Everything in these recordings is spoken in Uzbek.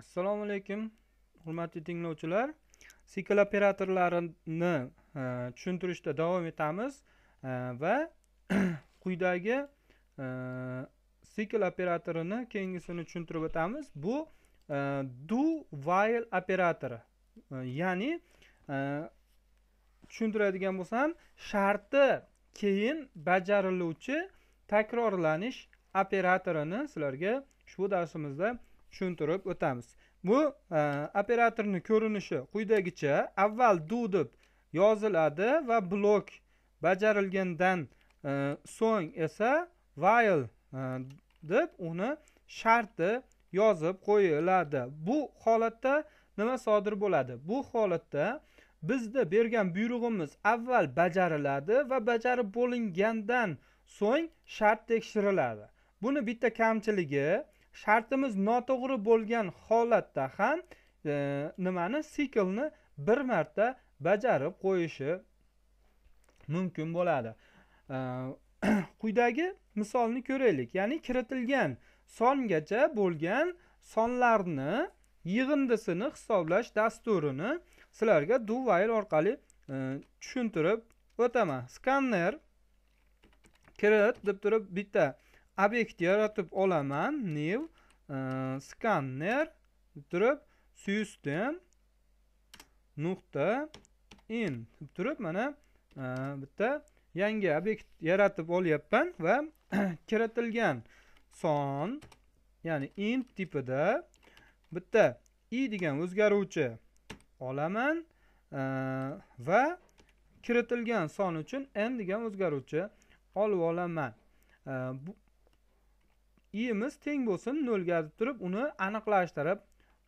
assalomu alaykum hurmatli tinglovchilar sikl operatorlarini e, tushuntirishda davom etamiz e, va quyidagi e, sikl operatorini keyingisini tushuntirib o'tamiz bu do while operatori ya'ni tushuntiradigan bo'lsam sharti keyin bajariluvchi takrorlanish operatorini sizlarga ushbu darsimizda tushuntirib o'tamiz bu e, operatorni ko'rinishi quyidagicha avval do deb yoziladi va blok bajarilgandan e, so'ng esa while e, deb uni sharti yozib qo'yiladi bu holatda nima sodir bo'ladi bu holatda bizda bergan buyrug'imiz avval bajariladi va bajarib bo'lingandan so'ng shart tekshiriladi buni bitta kamchiligi shartimiz noto'g'ri bo'lgan holatda ham e, nimani siklni bir marta bajarib qo'yishi mumkin bo'ladi e, quyidagi misolni ko'raylik ya'ni kiritilgan songacha bo'lgan sonlarni yig'indisini hisoblash dasturini sizlarga do while orqali e, tushuntirib o'taman skanner kirit deb turib bitta obyekt yaratib olaman new e, scanner turib system nuqta in turib mana e, bitta yangi obyekt yaratib olyapman va kiritilgan son ya'ni int tipida bitta i degan o'zgaruvchi olaman e, va kiritilgan son uchun n degan o'zgaruvchi olib olaman e, i'miz teng bo'lsin nolga deb turib uni aniqlashtirib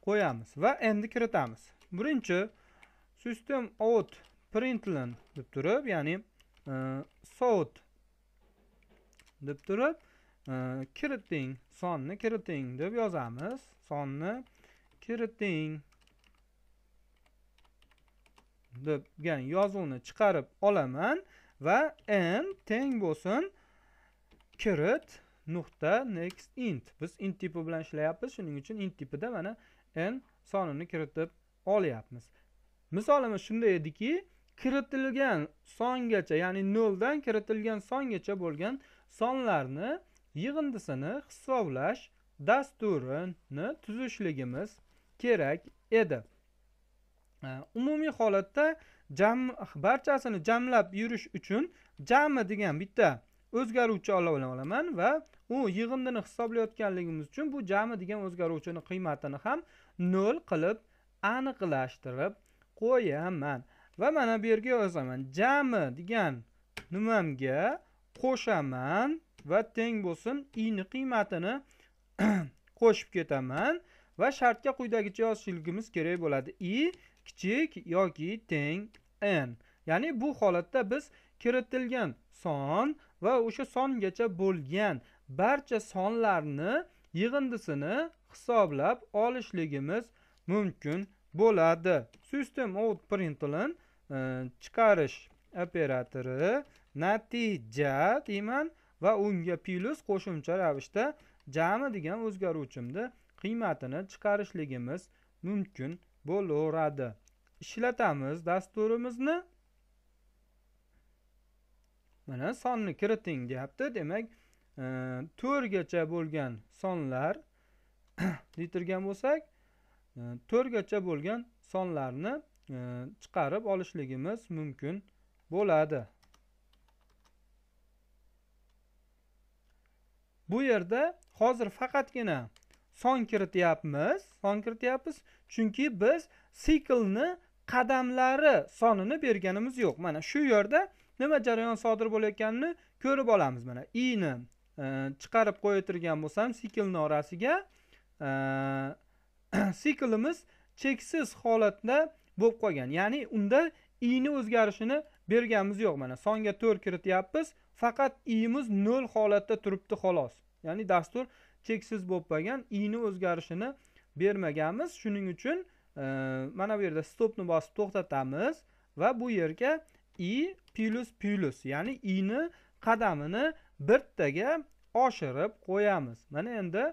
qo'yamiz va endi kiritamiz birinchi system out println deb turib ya'ni e, sout deb turib e, kiriting sonni kiriting deb yozamiz sonni kiriting deb ya'ni yozuvni chiqarib olaman va n teng bo'lsin kirit nuqta next int biz int tipi bilan ishlayapmiz shuning uchun int tipida mana n sonini kiritib olyapmiz misolimiz shunday ediki kiritilgan songacha ya'ni noldan kiritilgan songacha bo'lgan sonlarni yig'indisini hisoblash dasturini tuzishligimiz kerak edi umumiy holatda jam barchasini jamlab yurish uchun jami degan bitta o'zgaruvchi olaman va u yig'indini hisoblayotganligimiz uchun bu jami degan o'zgaruvchini qiymatini ham nol qilib aniqlashtirib qo'yaman va mana bu yerga yozaman jami degan nimamga qo'shaman va teng bo'lsin ini qiymatini qo'shib ketaman va shartga quyidagicha yozishligimiz kerak bo'ladi i kichik yoki teng n ya'ni bu holatda biz kiritilgan son va o'sha songacha bo'lgan barcha sonlarni yig'indisini hisoblab olishligimiz mumkin bo'ladi system outprintlin e, chiqarish operatori natija deyman va unga plyus qo'shimcha ravishda jami degan o'zgaruvchimni qiymatini chiqarishligimiz mumkin bo'laveradi ishlatamiz dasturimizni mana sonni kiriting deyapti demak e, to'rtgacha bo'lgan sonlar litrgan bo'lsak e, to'rtgacha bo'lgan sonlarni e, chiqarib olishligimiz mumkin bo'ladi bu yerda hozir faqatgina son kirityapmiz son kirityapmiz chunki biz siklni qadamlari sonini berganimiz yo'q mana shu yerda nima jarayon sodir bo'layotganini ko'rib olamiz mana ini e, chiqarib qo'yatirgan bo'lsam siklni orasiga e, siklimiz cheksiz holatda bo'lib qolgan ya'ni unda ini o'zgarishini berganimiz yo'q mana songa to'rt kirityapmiz faqat iimiz nol holatda turibdi xolos ya'ni dastur cheksiz bo'lib qolgan ini o'zgarishini bermaganmiz shuning uchun e, mana bu yerda stopni bosib to'xtatamiz va bu yerga i plus plus ya'ni i'ni qadamini bittaga oshirib qo'yamiz mana endi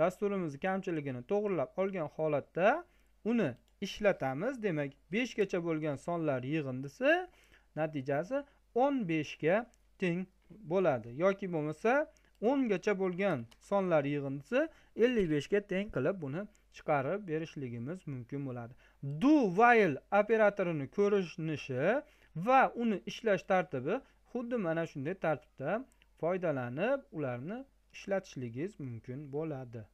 dasturimizni kamchiligini to'g'irlab olgan holatda uni ishlatamiz demak beshgacha bo'lgan sonlar yig'indisi natijasi o'n beshga teng bo'ladi yoki bo'lmasa o'ngacha bo'lgan sonlar yig'indisi ellik beshga teng qilib buni chiqarib berishligimiz mumkin bo'ladi do while operatorini ko'rinishi va uni ishlash tartibi xuddi mana shunday tartibda foydalanib ularni ishlatishligingiz mumkin bo'ladi